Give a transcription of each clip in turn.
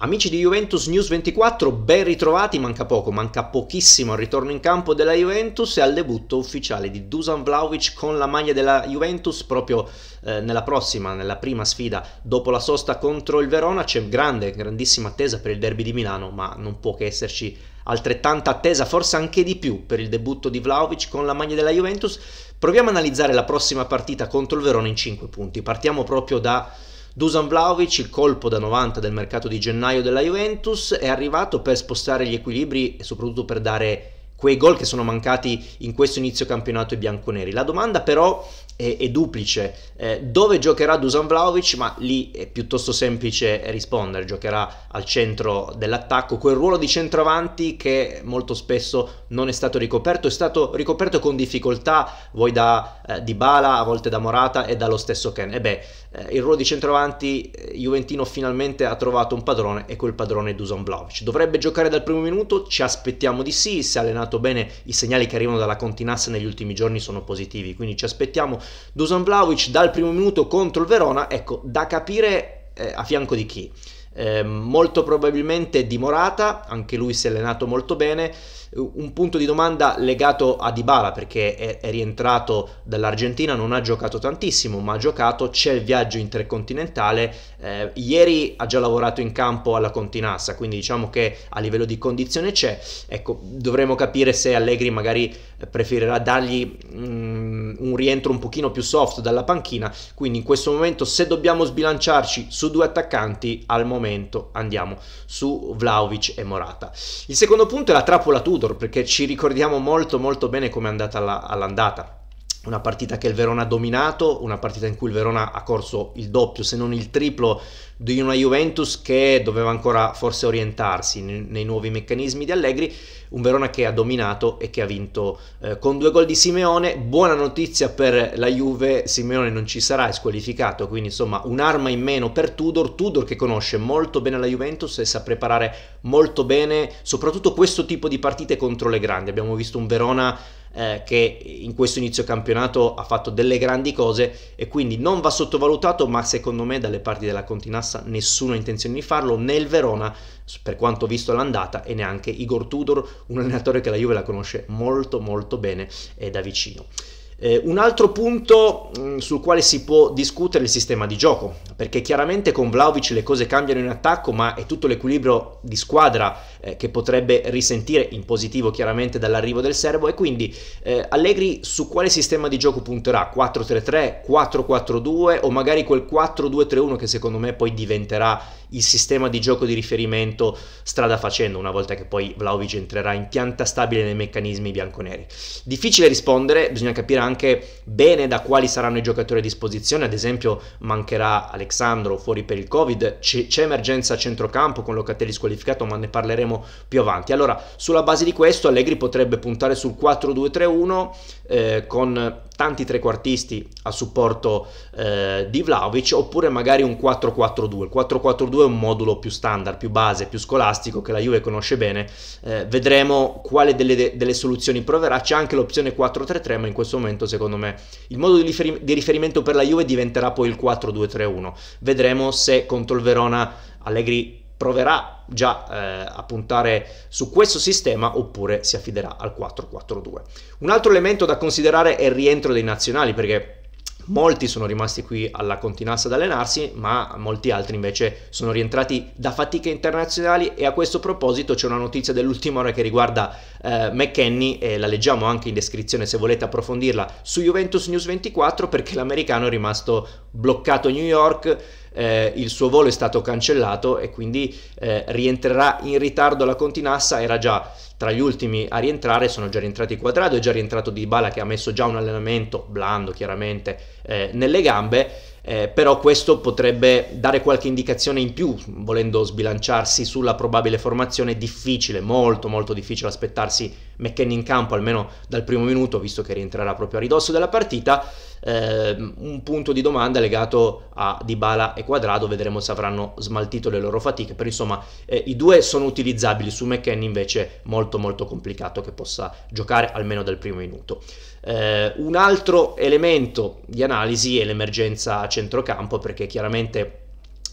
Amici di Juventus News 24, ben ritrovati, manca poco, manca pochissimo al ritorno in campo della Juventus e al debutto ufficiale di Dusan Vlaovic con la maglia della Juventus proprio eh, nella prossima, nella prima sfida dopo la sosta contro il Verona. C'è grande, grandissima attesa per il derby di Milano, ma non può che esserci altrettanta attesa, forse anche di più, per il debutto di Vlaovic con la maglia della Juventus. Proviamo a analizzare la prossima partita contro il Verona in 5 punti. Partiamo proprio da Dusan Vlaovic, il colpo da 90 del mercato di gennaio della Juventus, è arrivato per spostare gli equilibri e soprattutto per dare quei gol che sono mancati in questo inizio campionato ai bianconeri. La domanda però è, è duplice, eh, dove giocherà Dusan Vlaovic? Ma lì è piuttosto semplice rispondere, giocherà al centro dell'attacco, quel ruolo di centravanti che molto spesso non è stato ricoperto, è stato ricoperto con difficoltà, vuoi da eh, Dybala, a volte da Morata e dallo stesso Ken. E beh, eh, il ruolo di centravanti eh, Juventino finalmente ha trovato un padrone e quel padrone è Dusan Vlaovic. Dovrebbe giocare dal primo minuto, ci aspettiamo di sì, se è allenato coordinato bene, i segnali che arrivano dalla Continassa negli ultimi giorni sono positivi, quindi ci aspettiamo Dusan Vlaovic dal primo minuto contro il Verona, ecco, da capire eh, a fianco di chi. Eh, molto probabilmente Di Morata, anche lui si è allenato molto bene, un punto di domanda legato a Dybala perché è, è rientrato dall'Argentina, non ha giocato tantissimo, ma ha giocato, c'è il viaggio intercontinentale, eh, ieri ha già lavorato in campo alla Continassa, quindi diciamo che a livello di condizione c'è, ecco, dovremo capire se Allegri magari eh, preferirà dargli mm, un rientro un pochino più soft dalla panchina, quindi in questo momento se dobbiamo sbilanciarci su due attaccanti al momento andiamo su Vlaovic e Morata. Il secondo punto è la trappola tutto Tudor perché ci ricordiamo molto molto bene come è andata alla, all'andata una partita che il Verona ha dominato, una partita in cui il Verona ha corso il doppio se non il triplo di una Juventus che doveva ancora forse orientarsi nei, nuovi meccanismi di Allegri, un Verona che ha dominato e che ha vinto eh, con due gol di Simeone, buona notizia per la Juve, Simeone non ci sarà, è squalificato, quindi insomma un'arma in meno per Tudor, Tudor che conosce molto bene la Juventus e sa preparare molto bene soprattutto questo tipo di partite contro le grandi, abbiamo visto un Verona eh, che in questo inizio campionato ha fatto delle grandi cose e quindi non va sottovalutato, ma secondo me dalle parti della Continassa nessuno ha intenzione di farlo, né il Verona, per quanto visto l'andata, e neanche Igor Tudor, un allenatore che la Juve la conosce molto molto bene e da vicino. Eh, un altro punto mh, mm, sul quale si può discutere è il sistema di gioco, perché chiaramente con Vlaovic le cose cambiano in attacco, ma è tutto l'equilibrio di squadra eh, che potrebbe risentire in positivo chiaramente dall'arrivo del serbo e quindi eh, Allegri su quale sistema di gioco punterà? 4-3-3, 4-4-2 o magari quel 4-2-3-1 che secondo me poi diventerà il sistema di gioco di riferimento strada facendo una volta che poi Vlaovic entrerà in pianta stabile nei meccanismi bianconeri. Difficile rispondere, bisogna capire anche anche bene da quali saranno i giocatori a disposizione, ad esempio mancherà Alexandro fuori per il Covid, c'è, c'è emergenza a centrocampo con Locatelli squalificato, ma ne parleremo più avanti. Allora, sulla base di questo Allegri potrebbe puntare sul 4-2-3-1 eh, con tanti trequartisti a supporto eh, di Vlaovic oppure magari un 4-4-2. Il 4-4-2 è un modulo più standard, più base, più scolastico che la Juve conosce bene. Eh, vedremo quale delle, delle soluzioni proverà. C'è anche l'opzione 4-3-3, ma in questo momento momento secondo me. Il modo di, riferim- di riferimento per la Juve diventerà poi il 4-2-3-1. Vedremo se contro il Verona Allegri proverà già eh, a puntare su questo sistema oppure si affiderà al 4-4-2. Un altro elemento da considerare è il rientro dei nazionali perché molti sono rimasti qui alla Continassa ad allenarsi, ma molti altri invece sono rientrati da fatiche internazionali e a questo proposito c'è una notizia dell'ultima ora che riguarda eh, McKenny e la leggiamo anche in descrizione se volete approfondirla su Juventus News 24 perché l'americano è rimasto bloccato New York, eh, il suo volo è stato cancellato e quindi eh, rientrerà in ritardo la Continassa, era già tra gli ultimi a rientrare, sono già rientrati Quadrado, è già rientrato Di Bala che ha messo già un allenamento blando chiaramente eh, nelle gambe eh, però questo potrebbe dare qualche indicazione in più, volendo sbilanciarsi sulla probabile formazione, difficile, molto molto difficile aspettarsi McKenny in campo, almeno dal primo minuto, visto che rientrerà proprio a ridosso della partita, eh, un punto di domanda legato a Dybala e Quadrado, vedremo se avranno smaltito le loro fatiche, però insomma eh, i due sono utilizzabili, su McKenny invece molto molto complicato che possa giocare almeno dal primo minuto. Eh, un altro elemento di analisi è l'emergenza centrocampo perché chiaramente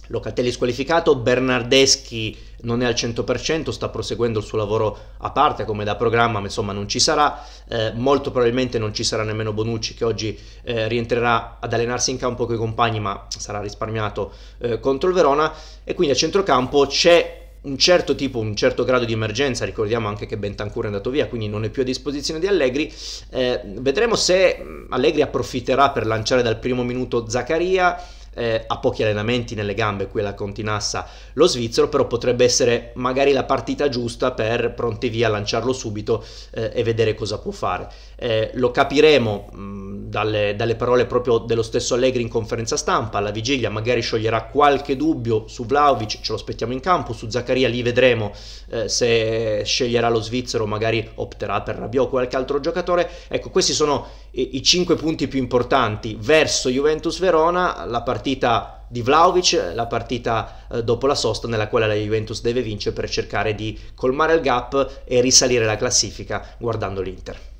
Locatelli squalificato, Bernardeschi non è al 100%, sta proseguendo il suo lavoro a parte come da programma, ma insomma non ci sarà, eh, molto probabilmente non ci sarà nemmeno Bonucci che oggi eh, rientrerà ad allenarsi in campo con i compagni, ma sarà risparmiato eh, contro il Verona e quindi a centrocampo c'è un certo tipo, un certo grado di emergenza, ricordiamo anche che Bentancur è andato via, quindi non è più a disposizione di Allegri. Eh, vedremo se Allegri approfitterà per lanciare dal primo minuto Zaccaria eh, ha pochi allenamenti nelle gambe qui alla Continassa lo svizzero, però potrebbe essere magari la partita giusta per pronti via lanciarlo subito eh, e vedere cosa può fare. Eh, lo capiremo mh, mm, dalle, dalle, parole proprio dello stesso Allegri in conferenza stampa, alla vigilia magari scioglierà qualche dubbio su Vlaovic, ce lo aspettiamo in campo, su Zaccaria lì vedremo eh, se sceglierà lo svizzero, magari opterà per Rabiot o qualche altro giocatore. Ecco, questi sono i cinque punti più importanti verso Juventus Verona, la partita di Vlaovic, la partita eh, dopo la sosta nella quale la Juventus deve vincere per cercare di colmare il gap e risalire la classifica guardando l'Inter.